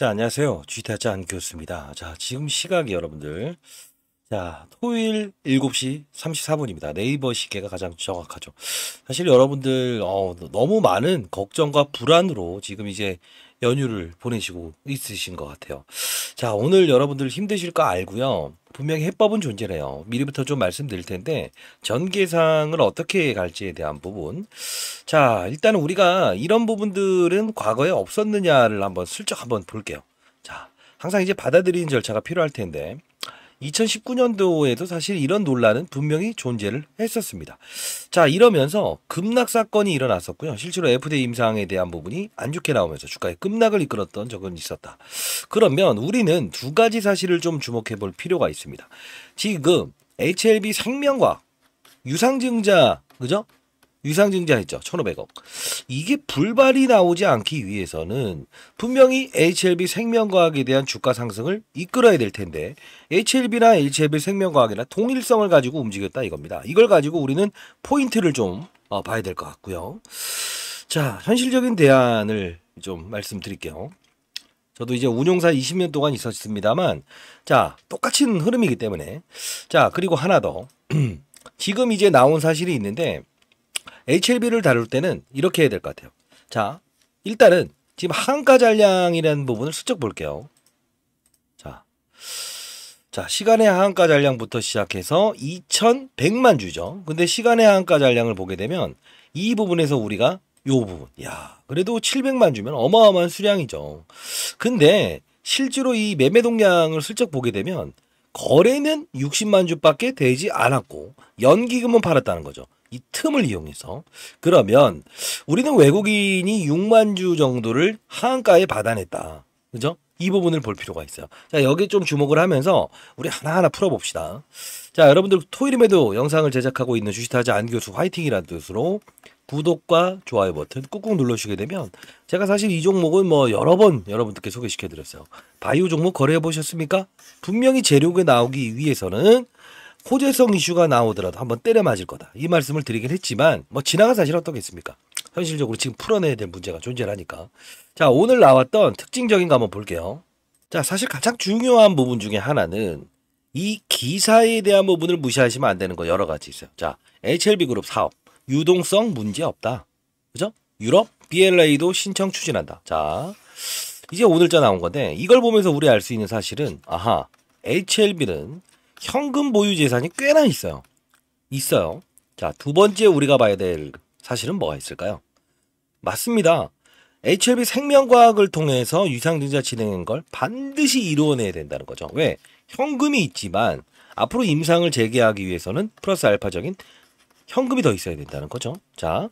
자, 안녕하세요. 쥐타자 교수입니다. 자, 지금 시각이 여러분들. 자, 토요일 7시 34분입니다. 네이버 시계가 가장 정확하죠. 사실 여러분들, 어, 너무 많은 걱정과 불안으로 지금 이제 연휴를 보내시고 있으신 것 같아요. 자, 오늘 여러분들 힘드실 거 알고요. 분명히 해법은 존재해요. 미리부터 좀 말씀드릴 텐데 전개상을 어떻게 갈지에 대한 부분. 자, 일단은 우리가 이런 부분들은 과거에 없었느냐를 한번 슬쩍 한번 볼게요. 자, 항상 이제 받아들이는 절차가 필요할 텐데 2019년도에도 사실 이런 논란은 분명히 존재를 했었습니다. 자, 이러면서 급락 사건이 일어났었고요. 실제로 FDA 임상에 대한 부분이 안 좋게 나오면서 주가에 급락을 이끌었던 적은 있었다. 그러면 우리는 두 가지 사실을 좀 주목해 볼 필요가 있습니다. 지금 HLB 생명과 유상증자, 그죠? 유상증자했죠. 1,500억. 이게 불발이 나오지 않기 위해서는 분명히 HLB 생명과학에 대한 주가 상승을 이끌어야 될 텐데 HLB나 HLB 생명과학이나 동일성을 가지고 움직였다 이겁니다. 이걸 가지고 우리는 포인트를 좀 어, 봐야 될 것 같고요. 자, 현실적인 대안을 좀 말씀드릴게요. 저도 이제 운용사 20년 동안 있었습니다만 자, 똑같은 흐름이기 때문에 자, 그리고 하나 더 지금 이제 나온 사실이 있는데 HLB를 다룰 때는 이렇게 해야 될 것 같아요. 자, 일단은 지금 한가 잔량이라는 부분을 슬쩍 볼게요. 자, 자 시간의 한가 잔량부터 시작해서 2,100만 주죠. 근데 시간의 한가 잔량을 보게 되면 이 부분에서 우리가 요 부분, 야, 그래도 700만 주면 어마어마한 수량이죠. 근데 실제로 이 매매 동량을 슬쩍 보게 되면 거래는 60만 주밖에 되지 않았고 연기금은 팔았다는 거죠. 이 틈을 이용해서 그러면 우리는 외국인이 6만 주 정도를 한가에 받아냈다. 그죠? 이 부분을 볼 필요가 있어요. 자, 여기 좀 주목을 하면서 우리 하나하나 풀어봅시다. 자, 여러분들 토요일에도 영상을 제작하고 있는 주식타자 안 교수 화이팅이라는 뜻으로 구독과 좋아요 버튼 꾹꾹 눌러주시게 되면 제가 사실 이 종목은 뭐 여러 번 여러분들께 소개시켜드렸어요. 바이오 종목 거래해 보셨습니까? 분명히 재료가 나오기 위해서는 호재성 이슈가 나오더라도 한번 때려 맞을 거다. 이 말씀을 드리긴 했지만 뭐 지나간 사실 어떻겠습니까? 현실적으로 지금 풀어내야 될 문제가 존재하니까. 자, 오늘 나왔던 특징적인 거 한번 볼게요. 자, 사실 가장 중요한 부분 중에 하나는 이 기사에 대한 부분을 무시하시면 안 되는 거 여러 가지 있어요. 자, HLB 그룹 사업 유동성 문제 없다. 그죠? 유럽 BLA도 신청 추진한다. 자, 이제 오늘자 나온 건데 이걸 보면서 우리 알 수 있는 사실은 아하 HLB는 현금 보유 재산이 꽤나 있어요. 있어요. 자, 두 번째 우리가 봐야 될 사실은 뭐가 있을까요? 맞습니다. HLB 생명과학을 통해서 유상증자 진행한 걸 반드시 이루어내야 된다는 거죠. 왜? 현금이 있지만 앞으로 임상을 재개하기 위해서는 플러스 알파적인 현금이 더 있어야 된다는 거죠. 자,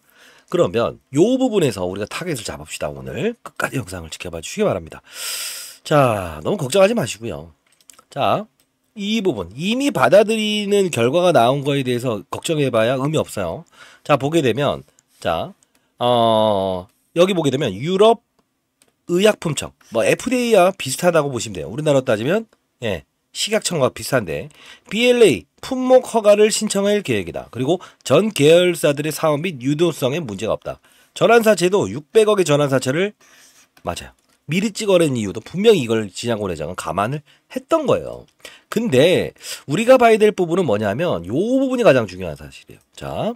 그러면 요 부분에서 우리가 타겟을 잡읍시다. 오늘 끝까지 영상을 지켜봐 주시기 바랍니다. 자, 너무 걱정하지 마시고요. 자, 이 부분 이미 받아들이는 결과가 나온 거에 대해서 걱정해봐야 의미 없어요. 자 보게 되면 자 어, 여기 보게 되면 유럽 의약품청 뭐 FDA와 비슷하다고 보시면 돼요. 우리나라로 따지면 예 식약청과 비슷한데 BLA 품목 허가를 신청할 계획이다. 그리고 전 계열사들의 사업 및 유도성에 문제가 없다. 전환사채도 600억의 전환사채를 맞아요. 미리 찍어낸 이유도 분명히 이걸 진양곤 회장은 감안을 했던 거예요. 근데 우리가 봐야 될 부분은 뭐냐면 요 부분이 가장 중요한 사실이에요. 자,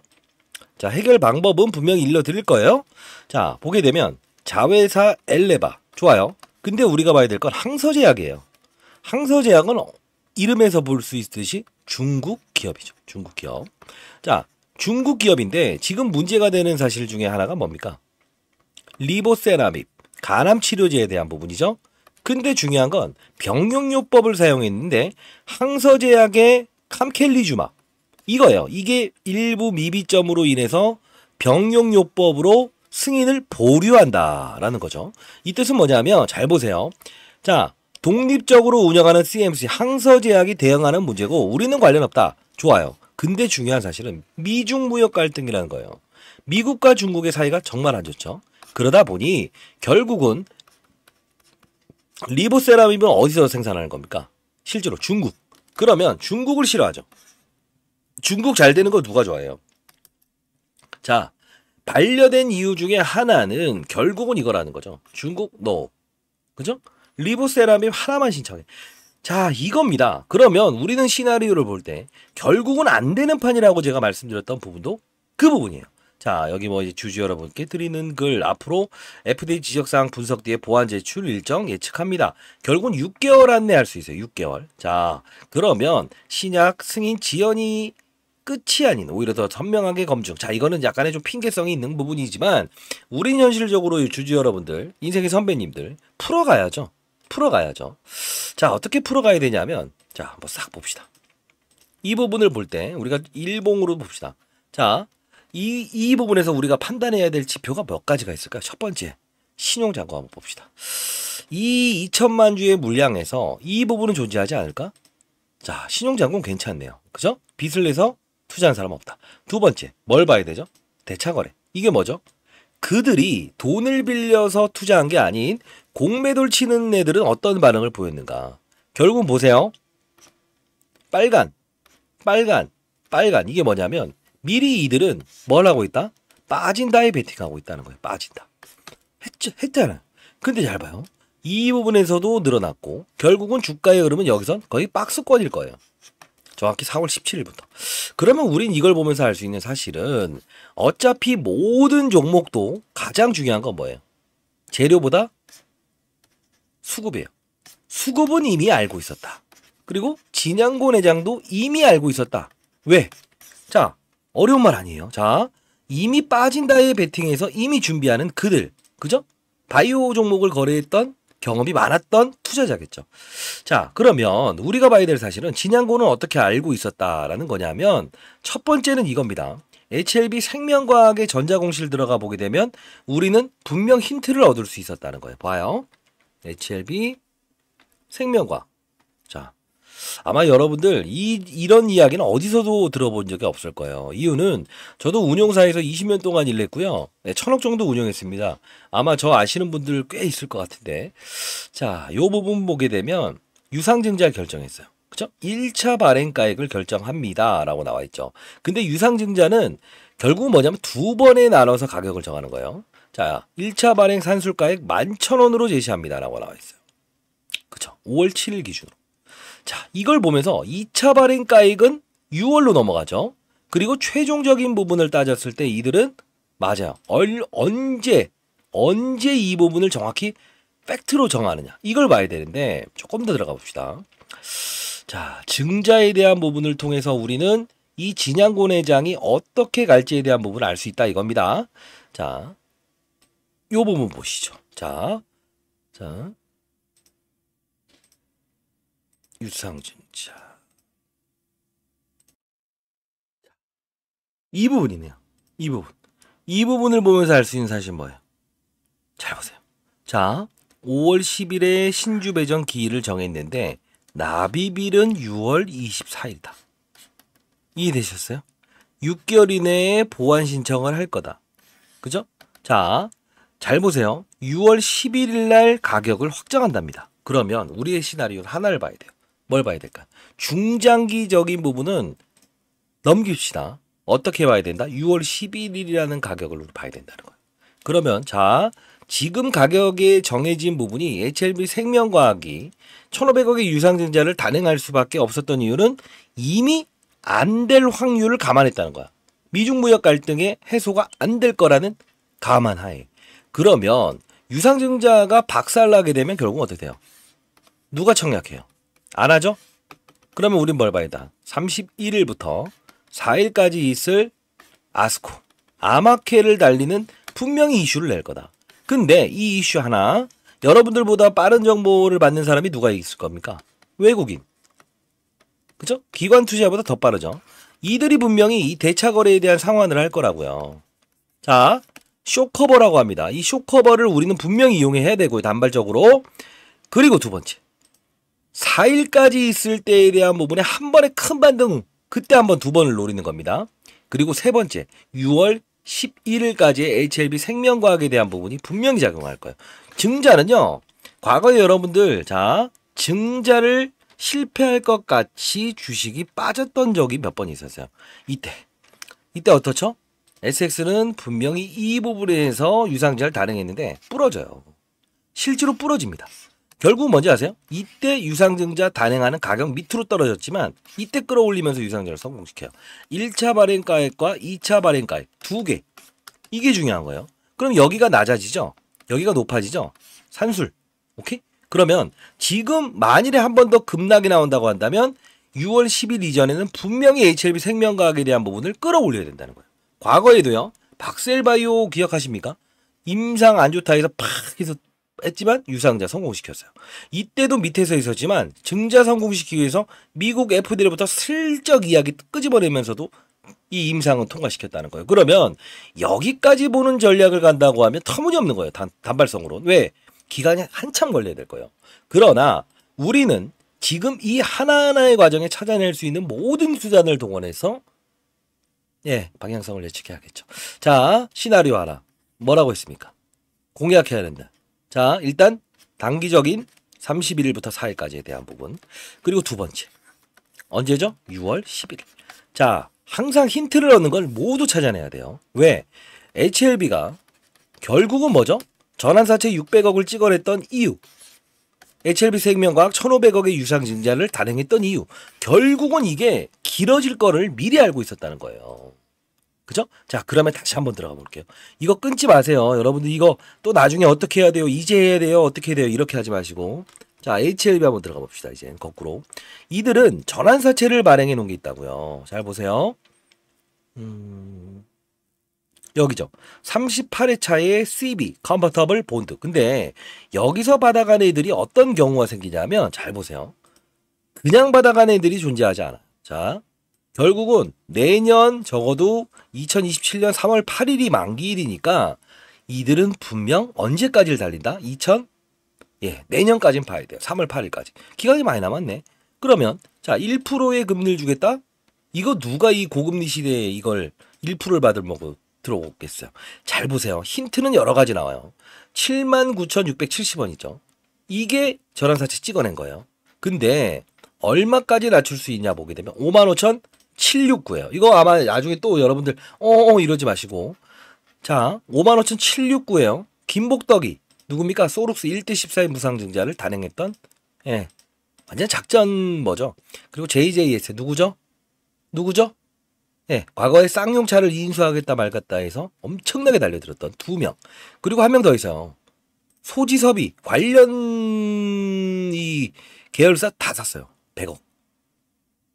자 해결 방법은 분명히 일러드릴 거예요. 자 보게 되면 자회사 엘레바 좋아요. 근데 우리가 봐야 될 건 항서제약이에요. 항서제약은 이름에서 볼 수 있듯이 중국 기업이죠. 중국 기업. 자 중국 기업인데 지금 문제가 되는 사실 중에 하나가 뭡니까? 리보세라믹 간암 치료제에 대한 부분이죠. 근데 중요한 건 병용요법을 사용했는데 항서제약의 캄켈리주마 이거예요. 이게 일부 미비점으로 인해서 병용요법으로 승인을 보류한다라는 거죠. 이 뜻은 뭐냐면 잘 보세요. 자, 독립적으로 운영하는 CMC 항서제약이 대응하는 문제고 우리는 관련 없다. 좋아요. 근데 중요한 사실은 미중 무역 갈등이라는 거예요. 미국과 중국의 사이가 정말 안 좋죠. 그러다 보니 결국은 리보세라믹은 어디서 생산하는 겁니까? 실제로 중국. 그러면 중국을 싫어하죠. 중국 잘 되는 거 누가 좋아해요? 자, 반려된 이유 중에 하나는 결국은 이거라는 거죠. 중국 노. No. 그죠? 리보세라믹 하나만 신청해. 자, 이겁니다. 그러면 우리는 시나리오를 볼 때 결국은 안 되는 판이라고 제가 말씀드렸던 부분도 그 부분이에요. 자 여기 뭐 이제 주주 여러분께 드리는 글 앞으로 FDA 지적사항 분석 뒤에 보안 제출 일정 예측합니다. 결국은 6개월 안내할 수 있어요. 6개월. 자 그러면 신약 승인 지연이 끝이 아닌 오히려 더 선명하게 검증. 자 이거는 약간의 좀 핑계성이 있는 부분이지만 우린 현실적으로 주주 여러분들 인생의 선배님들 풀어가야죠. 풀어가야죠. 자 어떻게 풀어가야 되냐면 자 한번 싹 봅시다. 이 부분을 볼 때 우리가 일봉으로 봅시다. 자 이, 이 부분에서 우리가 판단해야 될 지표가 몇 가지가 있을까요? 첫 번째, 신용잔고 한번 봅시다. 이 2천만 주의 물량에서 이 부분은 존재하지 않을까? 자, 신용잔고는 괜찮네요. 그죠? 빚을 내서 투자한 사람 없다. 두 번째, 뭘 봐야 되죠? 대차거래. 이게 뭐죠? 그들이 돈을 빌려서 투자한 게 아닌 공매도를 치는 애들은 어떤 반응을 보였는가? 결국 보세요. 빨간, 빨간, 빨간. 이게 뭐냐면 미리 이들은 뭘 하고 있다? 빠진다에 베팅하고 있다는 거예요. 빠진다. 했죠, 했잖아 근데 잘 봐요. 이 부분에서도 늘어났고 결국은 주가의 흐름은 여기선 거의 박스권일 거예요. 정확히 4월 17일부터. 그러면 우린 이걸 보면서 알 수 있는 사실은 어차피 모든 종목도 가장 중요한 건 뭐예요? 재료보다 수급이에요. 수급은 이미 알고 있었다. 그리고 진양곤 회장도 이미 알고 있었다. 왜? 자, 어려운 말 아니에요. 자, 이미 빠진다의 베팅에서 이미 준비하는 그들. 그죠? 바이오 종목을 거래했던 경험이 많았던 투자자겠죠. 자, 그러면 우리가 봐야 될 사실은 진양고는 어떻게 알고 있었다라는 거냐면 첫 번째는 이겁니다. HLB 생명과학의 전자공실 들어가 보게 되면 우리는 분명 힌트를 얻을 수 있었다는 거예요. 봐요. HLB 생명과학. 자, 아마 여러분들 이 이런 이야기는 어디서도 들어본 적이 없을 거예요. 이유는 저도 운용사에서 20년 동안 일했고요. 네, 천억 정도 운영했습니다. 아마 저 아시는 분들 꽤 있을 것 같은데. 자, 요 부분 보게 되면 유상증자 결정했어요. 그죠? 1차 발행가액을 결정합니다. 라고 나와 있죠. 근데 유상증자는 결국 뭐냐면 두 번에 나눠서 가격을 정하는 거예요. 자, 1차 발행 산술가액 11,000원으로 제시합니다. 라고 나와 있어요. 그쵸? 5월 7일 기준으로. 자, 이걸 보면서 2차 발행 가액은 6월로 넘어가죠. 그리고 최종적인 부분을 따졌을 때 이들은 맞아요. 얼, 언제 언제 이 부분을 정확히 팩트로 정하느냐 이걸 봐야 되는데 조금 더 들어가 봅시다. 자, 증자에 대한 부분을 통해서 우리는 이 진양곤 회장이 어떻게 갈지에 대한 부분을 알 수 있다 이겁니다. 자, 요 부분 보시죠. 자, 자, 유상증자. 이 부분이네요. 이 부분. 이 부분을 보면서 알 수 있는 사실 뭐예요? 잘 보세요. 자, 5월 10일에 신주 배정 기일을 정했는데 납입일은 6월 24일이다. 이해되셨어요? 6개월 이내에 보완 신청을 할 거다. 그죠? 자, 잘 보세요. 6월 11일 날 가격을 확정한답니다. 그러면 우리의 시나리오 하나를 봐야 돼요. 뭘 봐야 될까? 중장기적인 부분은 넘깁시다. 어떻게 봐야 된다? 6월 11일이라는 가격을 봐야 된다는 거예요. 그러면 자 지금 가격에 정해진 부분이 HLB 생명과학이 1,500억의 유상증자를 단행할 수밖에 없었던 이유는 이미 안 될 확률을 감안했다는 거야. 미중무역 갈등의 해소가 안 될 거라는 감안하에. 그러면 유상증자가 박살나게 되면 결국 어떻게 돼요? 누가 청약해요? 안 하죠? 그러면 우린 뭘 봐야 다 31일부터 4일까지 있을 아스코 아마케를 달리는 분명히 이슈를 낼 거다. 근데 이 이슈 하나 여러분들보다 빠른 정보를 받는 사람이 누가 있을 겁니까? 외국인. 그죠? 기관 투자보다 더 빠르죠. 이들이 분명히 이 대차 거래에 대한 상환을 할 거라고요. 자, 쇼커버라고 합니다. 이 쇼커버를 우리는 분명히 이용해야 되고요. 단발적으로. 그리고 두 번째. 4일까지 있을 때에 대한 부분에 한 번에 큰 반등 그때 한 번 두 번을 노리는 겁니다. 그리고 세 번째 6월 11일까지의 HLB 생명과학에 대한 부분이 분명히 작용할 거예요. 증자는요. 과거에 여러분들 자 증자를 실패할 것 같이 주식이 빠졌던 적이 몇 번 있었어요. 이때 이때 어떻죠? SX는 분명히 이 부분에서 유상자를 단행했는데 부러져요. 실제로 부러집니다. 결국 뭔지 아세요? 이때 유상증자 단행하는 가격 밑으로 떨어졌지만 이때 끌어올리면서 유상증자를 성공시켜요. 1차 발행가액과 2차 발행가액 두 개. 이게 중요한 거예요. 그럼 여기가 낮아지죠? 여기가 높아지죠? 산술. 오케이? 그러면 지금 만일에 한 번 더 급락이 나온다고 한다면 6월 10일 이전에는 분명히 HLB 생명과학에 대한 부분을 끌어올려야 된다는 거예요. 과거에도요. 박셀바이오 기억하십니까? 임상 안 좋다 해서 팍 해서 했지만 유상자 성공시켰어요. 이때도 밑에서 있었지만 증자 성공시키기 위해서 미국 FD로부터 슬쩍 이야기 끄집어내면서도 이 임상은 통과시켰다는 거예요. 그러면 여기까지 보는 전략을 간다고 하면 터무니없는 거예요. 단, 단발성으로. 왜? 기간이 한참 걸려야 될 거예요. 그러나 우리는 지금 이 하나하나의 과정에 찾아낼 수 있는 모든 수단을 동원해서 예, 방향성을 예측해야겠죠. 자, 시나리오 하나. 뭐라고 했습니까? 공약해야 된다. 자, 일단 단기적인 31일부터 4일까지에 대한 부분. 그리고 두 번째. 언제죠? 6월 10일. 자, 항상 힌트를 얻는 걸 모두 찾아내야 돼요. 왜? HLB가 결국은 뭐죠? 전환사채 600억을 찍어냈던 이유. HLB 생명과학 1,500억의 유상증자를 단행했던 이유. 결국은 이게 길어질 거를 미리 알고 있었다는 거예요. 그죠? 자, 그러면 다시 한번 들어가 볼게요. 이거 끊지 마세요. 여러분들 이거 또 나중에 어떻게 해야 돼요? 이제 해야 돼요? 어떻게 해야 돼요? 이렇게 하지 마시고. 자, HLB 한번 들어가 봅시다. 이제 거꾸로. 이들은 전환사채를 발행해 놓은 게 있다고요. 잘 보세요. 음. 여기죠. 38회 차의 CB, 컨버터블 본드. 근데 여기서 받아간 애들이 어떤 경우가 생기냐면 잘 보세요. 그냥 받아간 애들이 존재하지 않아. 자, 결국은 내년 적어도 2027년 3월 8일이 만기일이니까 이들은 분명 언제까지를 달린다? 2000? 예, 내년까지는 봐야 돼요. 3월 8일까지. 기간이 많이 남았네. 그러면 자 1%의 금리를 주겠다? 이거 누가 이 고금리 시대에 이걸 1%를 받을 먹고 들어오겠어요. 잘 보세요. 힌트는 여러 가지 나와요. 79,670원이죠. 이게 저랑 사치 찍어낸 거예요. 근데 얼마까지 낮출 수 있냐 보게 되면 55,000 7 6 9에요 이거 아마 나중에 또 여러분들 어어 이러지 마시고 자5 5 7 6 9에요 김복덕이 누굽니까? 소룩스 1대 14의 무상증자를 단행했던 예 완전 작전 뭐죠? 그리고 JJS 누구죠? 누구죠? 예, 과거에 쌍용차를 인수하겠다 말겠다 해서 엄청나게 달려들었던 두 명. 그리고 한 명 더 있어요. 소지섭이 관련 이 계열사 다 샀어요. 100억.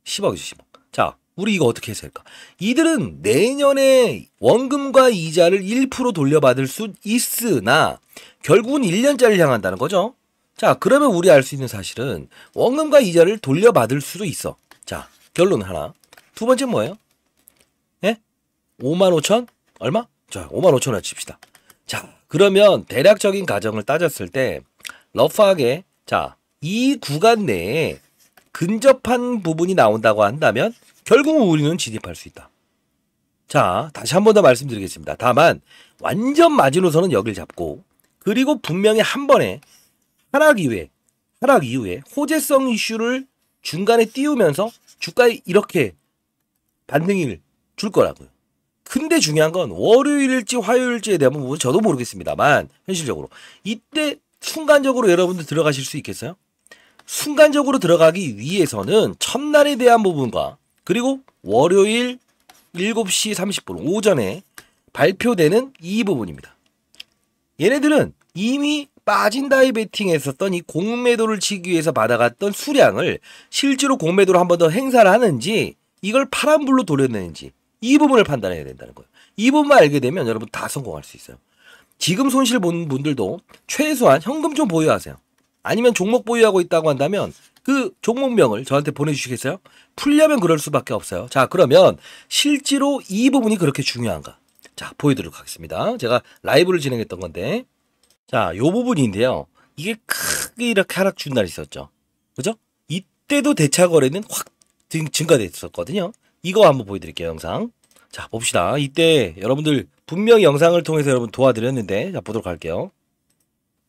10억이죠, 10억. 자, 우리 이거 어떻게 해서 할까? 이들은 내년에 원금과 이자를 1% 돌려받을 수 있으나 결국은 1년짜리를 향한다는 거죠. 자, 그러면 우리 알 수 있는 사실은 원금과 이자를 돌려받을 수도 있어. 자, 결론 하나. 두 번째 뭐예요? 예? 5만 5천? 얼마? 자, 5만 5천 원 칩시다. 자, 그러면 대략적인 가정을 따졌을 때 러프하게 자, 이 구간 내에 근접한 부분이 나온다고 한다면 결국은 우리는 진입할 수 있다. 자, 다시 한 번 더 말씀드리겠습니다. 다만 완전 마지노선은 여길 잡고 그리고 분명히 한 번에 하락 이후에 하락 이후에 호재성 이슈를 중간에 띄우면서 주가에 이렇게 반등을 줄 거라고요. 근데 중요한 건 월요일일지 화요일지에 대한 부분 은 저도 모르겠습니다만 현실적으로 이때 순간적으로 여러분들 들어가실 수 있겠어요? 순간적으로 들어가기 위해서는 첫날에 대한 부분과 그리고 월요일 7시 30분 오전에 발표되는 이 부분입니다. 얘네들은 이미 빠진 다이 베팅에 있었던 이 공매도를 치기 위해서 받아갔던 수량을 실제로 공매도로 한번 더 행사를 하는지 이걸 파란불로 돌려내는지 이 부분을 판단해야 된다는 거예요. 이 부분만 알게 되면 여러분 다 성공할 수 있어요. 지금 손실 본 분들도 최소한 현금 좀 보유하세요. 아니면 종목 보유하고 있다고 한다면 그 종목명을 저한테 보내주시겠어요? 풀려면 그럴 수밖에 없어요. 자, 그러면 실제로 이 부분이 그렇게 중요한가? 자, 보여드리도록 하겠습니다. 제가 라이브를 진행했던 건데. 자, 요 부분인데요. 이게 크게 이렇게 하락 준 날이 있었죠. 그죠? 이때도 대차 거래는 확 증가됐었거든요. 이거 한번 보여드릴게요, 영상. 자, 봅시다. 이때 여러분들 분명 영상을 통해서 여러분 도와드렸는데, 자, 보도록 할게요.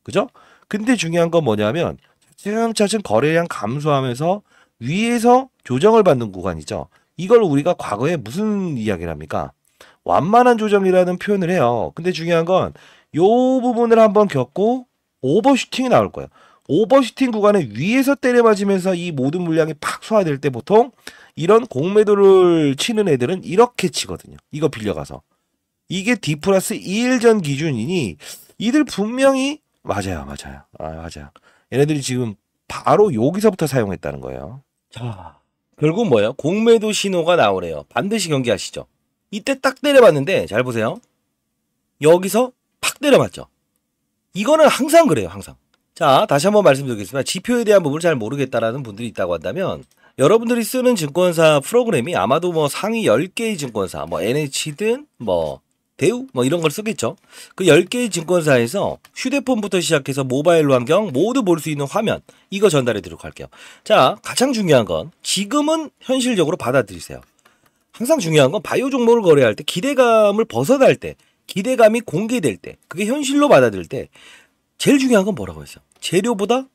그죠? 근데 중요한 건 뭐냐면 차츰차츰 거래량 감소하면서 위에서 조정을 받는 구간이죠. 이걸 우리가 과거에 무슨 이야기를 합니까? 완만한 조정이라는 표현을 해요. 근데 중요한 건 요 부분을 한번 겪고 오버슈팅이 나올 거예요. 오버슈팅 구간에 위에서 때려맞으면서 이 모든 물량이 팍 소화될 때 보통 이런 공매도를 치는 애들은 이렇게 치거든요. 이거 빌려가서. 이게 D 플러스 2일 전 기준이니 이들 분명히 맞아요. 맞아요. 아, 맞아요. 얘네들이 지금 바로 여기서부터 사용했다는 거예요. 자, 결국 뭐예요? 공매도 신호가 나오래요. 반드시 경계하시죠 이때 딱 때려봤는데 잘 보세요. 여기서 팍 때려봤죠. 이거는 항상 그래요. 항상. 자, 다시 한번 말씀드리겠습니다. 지표에 대한 부분을 잘 모르겠다라는 분들이 있다고 한다면 여러분들이 쓰는 증권사 프로그램이 아마도 뭐 상위 10개의 증권사, 뭐 NH든 뭐 대우 뭐 이런 걸 쓰겠죠. 그 10개의 증권사에서 휴대폰부터 시작해서 모바일 환경 모두 볼 수 있는 화면 이거 전달해 드리도록 할게요. 자, 가장 중요한 건 지금은 현실적으로 받아들이세요. 항상 중요한 건 바이오 종목을 거래할 때 기대감을 벗어날 때 기대감이 공개될 때 그게 현실로 받아들일 때 제일 중요한 건 뭐라고 했어요? 재료보다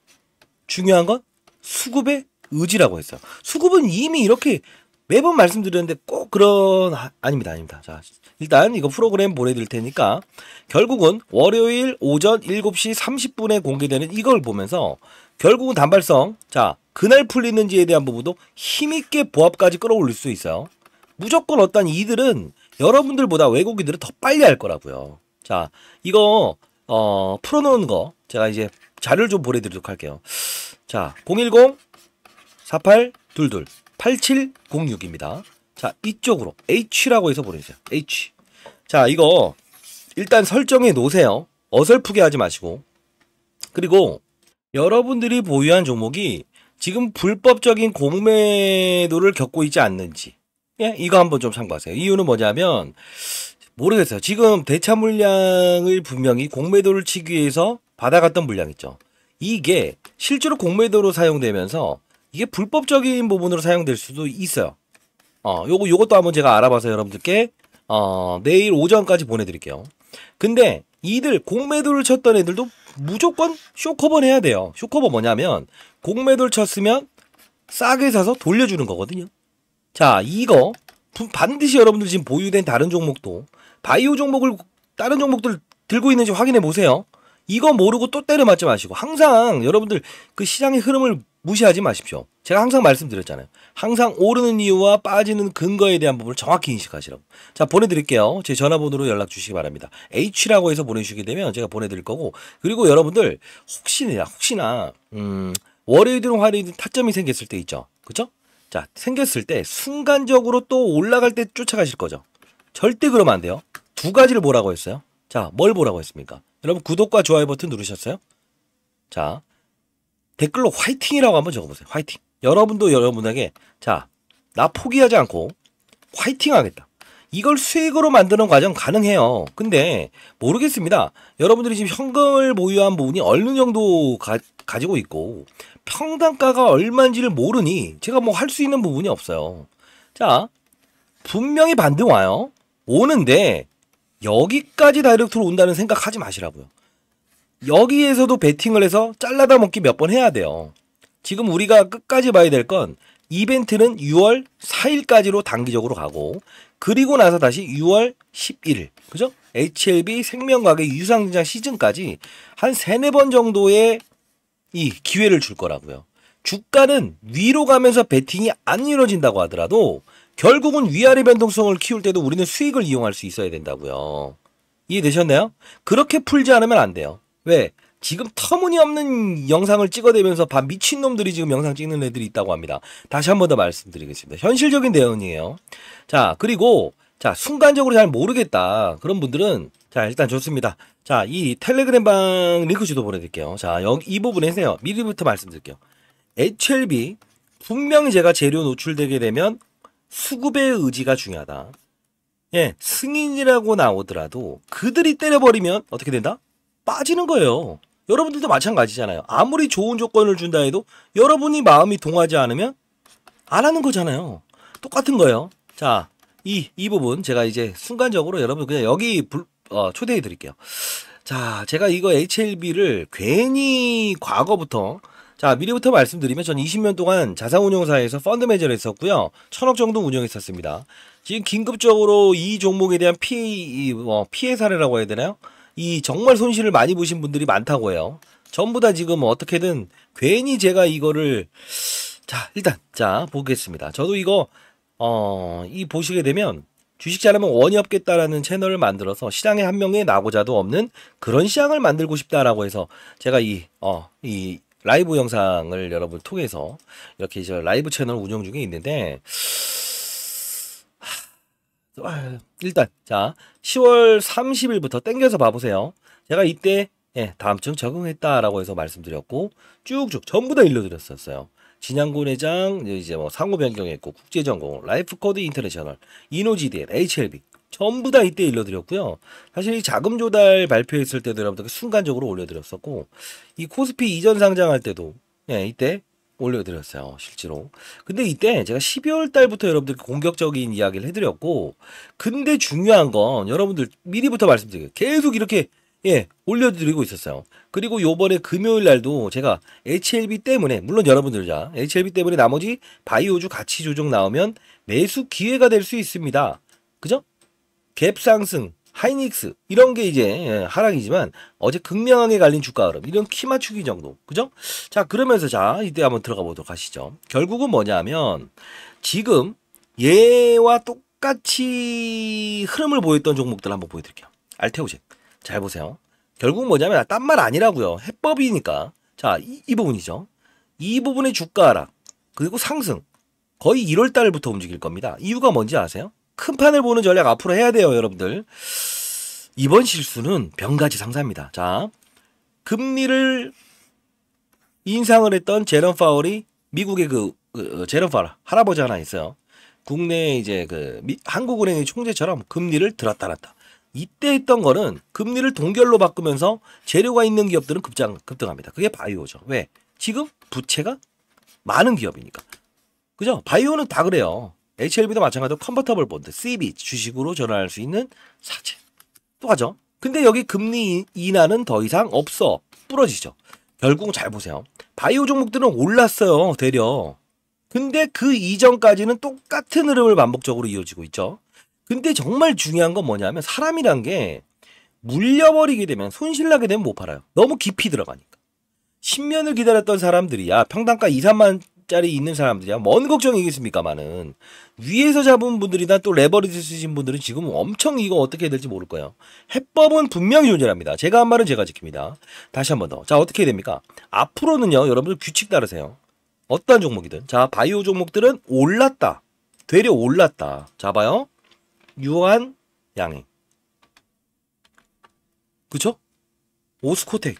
중요한 건 수급의 의지라고 했어요. 수급은 이미 이렇게 매번 말씀드렸는데 꼭 그런 아, 아닙니다. 아닙니다. 자, 일단 이거 프로그램 보내드릴 테니까 결국은 월요일 오전 7시 30분에 공개되는 이걸 보면서 결국은 단발성 자 그날 풀리는지에 대한 부분도 힘있게 보합까지 끌어올릴 수 있어요. 무조건 어떤 이들은 여러분들보다 외국인들은 더 빨리 할 거라고요. 자 이거 어 풀어놓은 거 제가 이제 자료를 좀 보내드리도록 할게요. 자010 4822 8706입니다. 자, 이쪽으로 H라고 해서 보내주세요. H. 자, 이거 일단 설정해 놓으세요. 어설프게 하지 마시고. 그리고 여러분들이 보유한 종목이 지금 불법적인 공매도를 겪고 있지 않는지. 예, 이거 한번 좀 참고하세요. 이유는 뭐냐면 모르겠어요. 지금 대차 물량을 분명히 공매도를 치기 위해서 받아갔던 물량 있죠. 이게 실제로 공매도로 사용되면서 이게 불법적인 부분으로 사용될 수도 있어요. 어, 요거 요것도 한번 제가 알아봐서 여러분들께 어, 내일 오전까지 보내드릴게요. 근데 이들 공매도를 쳤던 애들도 무조건 쇼커버 해야 돼요. 쇼커버 뭐냐면 공매도를 쳤으면 싸게 사서 돌려주는 거거든요. 자, 이거 반드시 여러분들 지금 보유된 다른 종목도 바이오 종목을 다른 종목들 들고 있는지 확인해 보세요. 이거 모르고 또 때려 맞지 마시고 항상 여러분들 그 시장의 흐름을 무시하지 마십시오. 제가 항상 말씀드렸잖아요. 항상 오르는 이유와 빠지는 근거에 대한 부분을 정확히 인식하시라고. 자, 보내드릴게요. 제 전화번호로 연락 주시기 바랍니다. H라고 해서 보내주시게 되면 제가 보내드릴 거고. 그리고 여러분들, 혹시나, 혹시나, 음, 월요일이든 화요일이든 타점이 생겼을 때 있죠. 그죠? 자, 생겼을 때 순간적으로 또 올라갈 때 쫓아가실 거죠. 절대 그러면 안 돼요. 두 가지를 뭐라고 했어요? 자, 뭘 보라고 했습니까? 여러분 구독과 좋아요 버튼 누르셨어요? 자, 댓글로 화이팅이라고 한번 적어보세요. 화이팅. 여러분도 여러분에게 자, 나 포기하지 않고 화이팅 하겠다. 이걸 수익으로 만드는 과정 가능해요. 근데 모르겠습니다. 여러분들이 지금 현금을 보유한 부분이 어느 정도 가, 가지고 있고 평당가가 얼마인지를 모르니 제가 뭐 할 수 있는 부분이 없어요. 자, 분명히 반등 와요. 오는데 여기까지 다이렉트로 온다는 생각하지 마시라고요. 여기에서도 베팅을 해서 잘라다 먹기 몇 번 해야 돼요. 지금 우리가 끝까지 봐야 될 건 이벤트는 6월 4일까지로 단기적으로 가고 그리고 나서 다시 6월 11일 그죠? HLB 생명과학의 유상증자 시즌까지 한 3, 4번 정도의 이 기회를 줄 거라고요. 주가는 위로 가면서 베팅이 안 이루어진다고 하더라도 결국은 위아래 변동성을 키울 때도 우리는 수익을 이용할 수 있어야 된다고요. 이해되셨나요? 그렇게 풀지 않으면 안 돼요. 왜? 지금 터무니없는 영상을 찍어대면서 반 미친놈들이 지금 영상 찍는 애들이 있다고 합니다. 다시 한 번 더 말씀드리겠습니다. 현실적인 내용이에요. 자, 그리고 자, 순간적으로 잘 모르겠다. 그런 분들은 자, 일단 좋습니다. 자, 이 텔레그램 방 링크 주도 보내드릴게요. 자, 여기 이 부분에서요. 미리부터 말씀드릴게요. HLB 분명히 제가 재료 노출되게 되면 수급의 의지가 중요하다. 예, 승인이라고 나오더라도 그들이 때려버리면 어떻게 된다? 빠지는 거예요. 여러분들도 마찬가지잖아요. 아무리 좋은 조건을 준다 해도 여러분이 마음이 동하지 않으면 안 하는 거잖아요. 똑같은 거예요. 자, 이, 이 부분 제가 이제 순간적으로 여러분 그냥 여기 불, 어, 초대해 드릴게요. 자, 제가 이거 HLB를 괜히 과거부터 자, 미리부터 말씀드리면 전 20년 동안 자산운용사에서 펀드 매니저를 했었고요. 천억 정도 운영했었습니다. 지금 긴급적으로 이 종목에 대한 피해, 어, 피해 사례라고 해야 되나요? 이 정말 손실을 많이 보신 분들이 많다고 해요. 전부 다 지금 뭐 어떻게든 괜히 제가 이거를 자, 일단 자, 보겠습니다. 저도 이거 어, 이 보시게 되면 주식 잘하면 원이 없겠다라는 채널을 만들어서 시장에 한 명의 나고자도 없는 그런 시장을 만들고 싶다라고 해서 제가 이, 어, 이 라이브 영상을 여러분 통해서 이렇게 이제 라이브 채널 운영 중에 있는데 일단 자 10월 30일부터 땡겨서 봐보세요. 제가 이때 예, 다음증 적응했다라고 해서 말씀드렸고 쭉쭉 전부 다 일러드렸었어요. 진양군 회장 이제 뭐 상호 변경했고 국제전공 라이프코드 인터내셔널 이노지디엘 HLB 전부 다 이때 일러드렸고요. 사실 이 자금 조달 발표했을 때도 여러분들 순간적으로 올려드렸었고 이 코스피 이전 상장할 때도 예, 이때 올려드렸어요 실제로 근데 이때 제가 12월 달부터 여러분들 공격적인 이야기를 해드렸고 근데 중요한 건 여러분들 미리부터 말씀드릴게요 계속 이렇게 예 올려드리고 있었어요 그리고 요번에 금요일 날도 제가 HLB 때문에 물론 여러분들 자 HLB 때문에 나머지 바이오주 가치 조정 나오면 매수 기회가 될 수 있습니다 그죠 갭 상승, 하이닉스 이런 게 이제 예, 하락이지만 어제 극명하게 갈린 주가 흐름 이런 키 맞추기 정도 그죠? 자 그러면서 자 이때 한번 들어가 보도록 하시죠. 결국은 뭐냐면 지금 얘와 똑같이 흐름을 보였던 종목들 한번 보여드릴게요. 알테오젠 잘 보세요. 결국 은 뭐냐면 아, 딴말 아니라고요. 해법이니까 자이 이 부분이죠. 이 부분의 주가 하락 그리고 상승 거의 1월 달부터 움직일 겁니다. 이유가 뭔지 아세요? 큰 판을 보는 전략 앞으로 해야 돼요, 여러분들. 이번 실수는 병가지 상사입니다. 자, 금리를 인상을 했던 제런 파월이 미국의 그, 그 어, 제런 파월 할아버지 하나 있어요. 국내 이제 그 미, 한국은행의 총재처럼 금리를 들었다 놨다. 이때 했던 거는 금리를 동결로 바꾸면서 재료가 있는 기업들은 급장 급등합니다. 그게 바이오죠. 왜? 지금 부채가 많은 기업이니까. 그죠? 바이오는 다 그래요. HLB도 마찬가지로 컨버터블 본드, CB 주식으로 전환할 수 있는 사채. 또 가죠. 근데 여기 금리 인하는 더 이상 없어. 부러지죠. 결국 잘 보세요. 바이오 종목들은 올랐어요. 대려. 근데 그 이전까지는 똑같은 흐름을 반복적으로 이어지고 있죠. 근데 정말 중요한 건 뭐냐면 사람이란 게 물려버리게 되면 손실나게 되면 못 팔아요. 너무 깊이 들어가니까. 10년을 기다렸던 사람들이 야 평당가 2, 3만 짜리 있는 사람들이야. 뭔 걱정이겠습니까만은 위에서 잡은 분들이나 또 레버리지 쓰신 분들은 지금 엄청 이거 어떻게 해야 될지 모를 거예요. 해법은 분명히 존재합니다. 제가 한 말은 제가 지킵니다. 다시 한번 더. 자 어떻게 해야 됩니까? 앞으로는요 여러분들 규칙 따르세요. 어떤 종목이든 자 바이오 종목들은 올랐다. 되려 올랐다. 잡아요. 유한 양행. 그쵸? 오스코텍.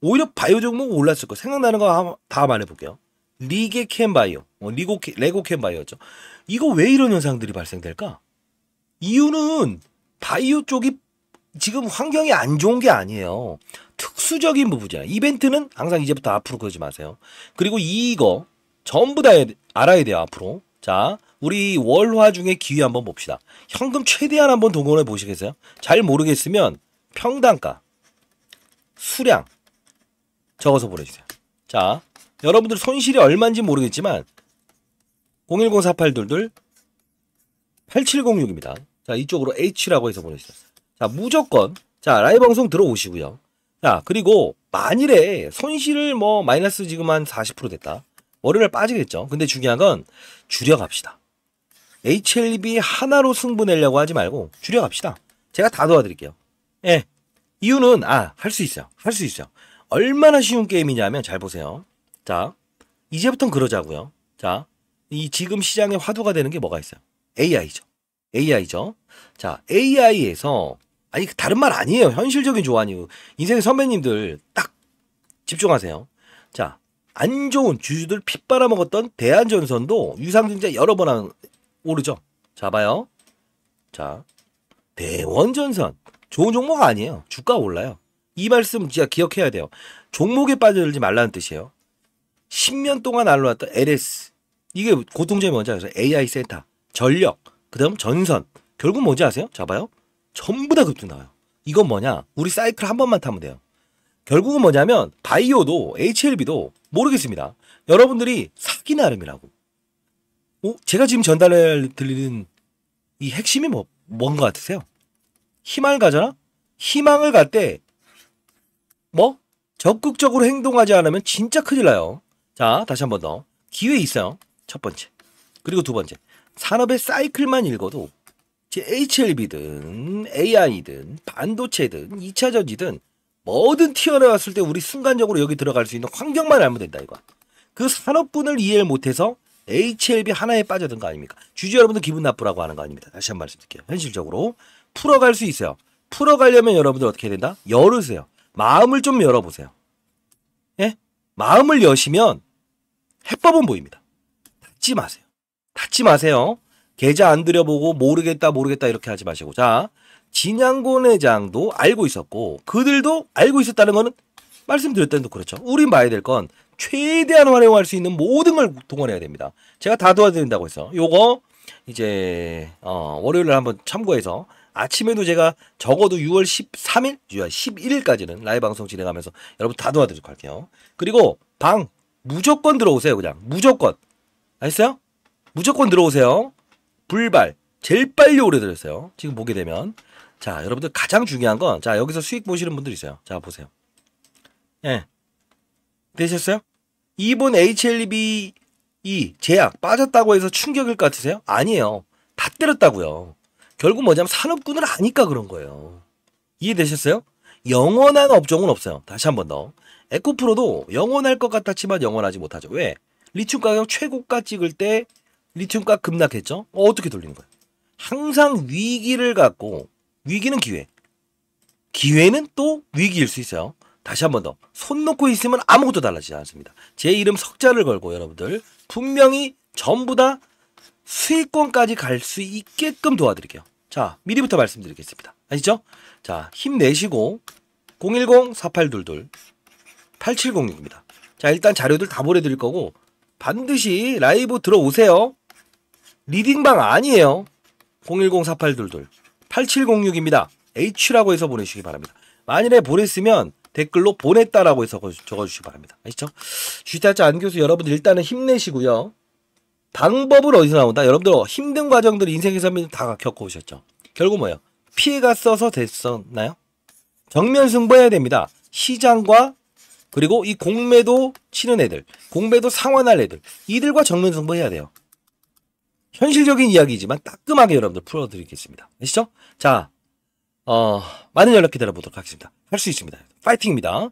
오히려 바이오 종목 올랐을 거 생각나는 거 다 말해볼게요. 리게 캔바이오, 어, 리고 캔, 레고 캔바이오죠. 이거 왜 이런 현상들이 발생될까? 이유는 바이오 쪽이 지금 환경이 안 좋은 게 아니에요. 특수적인 부분이야. 이벤트는 항상 이제부터 앞으로 그러지 마세요. 그리고 이거 전부 다 알아야 돼요, 앞으로. 자, 우리 월화 중에 기회 한번 봅시다. 현금 최대한 한번 동원해 보시겠어요? 잘 모르겠으면 평단가, 수량 적어서 보내주세요. 자, 여러분들 손실이 얼마인지 모르겠지만 0104822 8706입니다. 자 이쪽으로 H라고 해서 보내주셨어요. 자 무조건 자 라이브 방송 들어오시고요. 자 그리고 만일에 손실을 뭐 마이너스 지금 한 40% 됐다. 월요일 빠지겠죠. 근데 중요한 건 줄여갑시다. HLB 하나로 승부 내려고 하지 말고 줄여갑시다. 제가 다 도와드릴게요. 예. 이유는 아 할 수 있어요. 할 수 있어요. 얼마나 쉬운 게임이냐면 잘 보세요. 자, 이제부터는 그러자고요. 자, 이 지금 시장에 화두가 되는 게 뭐가 있어요? AI죠. AI죠. 자, AI에서 아니 그 다른 말 아니에요. 현실적인 조언이요. 인생의 선배님들 딱 집중하세요. 자, 안 좋은 주주들 핏바라먹었던 대한전선도 유상증자 여러 번 오르죠. 자, 봐요. 자, 대원전선. 좋은 종목 아니에요. 주가 올라요. 이 말씀 진짜 기억해야 돼요. 종목에 빠져들지 말라는 뜻이에요. 10년 동안 알려왔던 LS 이게 고통점이 뭔지 아세요? AI 센터, 전력, 그다음 전선 결국 뭔지 아세요? 잡아요? 전부 다 급등 나와요. 이건 뭐냐? 우리 사이클 한 번만 타면 돼요. 결국은 뭐냐면 바이오도 HLB도 모르겠습니다. 여러분들이 사기 나름이라고. 오, 어? 제가 지금 전달을 드리는 이 핵심이 뭐, 뭔 것 같으세요? 희망을 가잖아? 희망을 갈 때, 뭐? 적극적으로 행동하지 않으면 진짜 큰일 나요. 자, 다시 한 번 더. 기회 있어요. 첫 번째. 그리고 두 번째. 산업의 사이클만 읽어도 HLB든 AI든 반도체든 2차전지든 뭐든 튀어나왔을 때 우리 순간적으로 여기 들어갈 수 있는 환경만 알면 된다 이거. 그 산업분을 이해를 못해서 HLB 하나에 빠져든 거 아닙니까? 주주 여러분들 기분 나쁘라고 하는 거 아닙니다. 다시 한번 말씀드릴게요. 현실적으로 풀어갈 수 있어요. 풀어가려면 여러분들 어떻게 해야 된다? 열으세요. 마음을 좀 열어보세요. 예? 마음을 여시면 해법은 보입니다. 닫지 마세요. 닫지 마세요. 계좌 안 들여보고 모르겠다 모르겠다 이렇게 하지 마시고 자 진양곤 회장도 알고 있었고 그들도 알고 있었다는 거는 말씀드렸던도 그렇죠. 우린 봐야 될 건 최대한 활용할 수 있는 모든 걸 동원해야 됩니다. 제가 다 도와드린다고 해서 요거 이제 어, 월요일날 한번 참고해서 아침에도 제가 적어도 6월 13일, 6월 11일까지는 라이브 방송 진행하면서 여러분 다 도와드릴 할게요. 그리고 방 무조건 들어오세요 그냥 무조건 알겠어요? 무조건 들어오세요 불발 제일 빨리 오래들렸어요 지금 보게 되면 자 여러분들 가장 중요한 건자 여기서 수익 보시는 분들 있어요 자 보세요 예 되셨어요? 2번 HLB 이 e 제약 빠졌다고 해서 충격일 것 같으세요? 아니에요 다 때렸다고요 결국 뭐냐면 산업군을 아니까 그런 거예요 이해되셨어요? 영원한 업종은 없어요 다시 한번더 에코프로도 영원할 것 같았지만 영원하지 못하죠. 왜? 리튬 가격 최고가 찍을 때 리튬가 급락했죠. 어, 떻게 돌리는 거예요? 항상 위기를 갖고 위기는 기회. 기회는 또 위기일 수 있어요. 다시 한 번 더. 손 놓고 있으면 아무것도 달라지지 않습니다. 제 이름 석자를 걸고 여러분들 분명히 전부 다 수익권까지 갈 수 있게끔 도와드릴게요. 자, 미리부터 말씀드리겠습니다. 아시죠? 자, 힘내시고 010-4822 8706입니다. 자, 일단 자료들 다 보내드릴 거고 반드시 라이브 들어오세요. 리딩방 아니에요. 0104822 8706입니다. H라고 해서 보내주시기 바랍니다. 만일에 보냈으면 댓글로 보냈다라고 해서 적어주시기 바랍니다. 아시죠? 주시타자 안 교수 여러분들 일단은 힘내시고요. 방법은 어디서 나온다? 여러분들 힘든 과정들 인생에서 다 겪어오셨죠? 결국 뭐예요? 피해가 써서 됐었나요? 정면 승부해야 됩니다. 시장과 그리고 이 공매도 치는 애들, 공매도 상환할 애들, 이들과 정면 승부해야 돼요. 현실적인 이야기지만 따끔하게 여러분들 풀어드리겠습니다. 아시죠? 자, 어, 많은 연락 기다려보도록 하겠습니다. 할 수 있습니다. 파이팅입니다.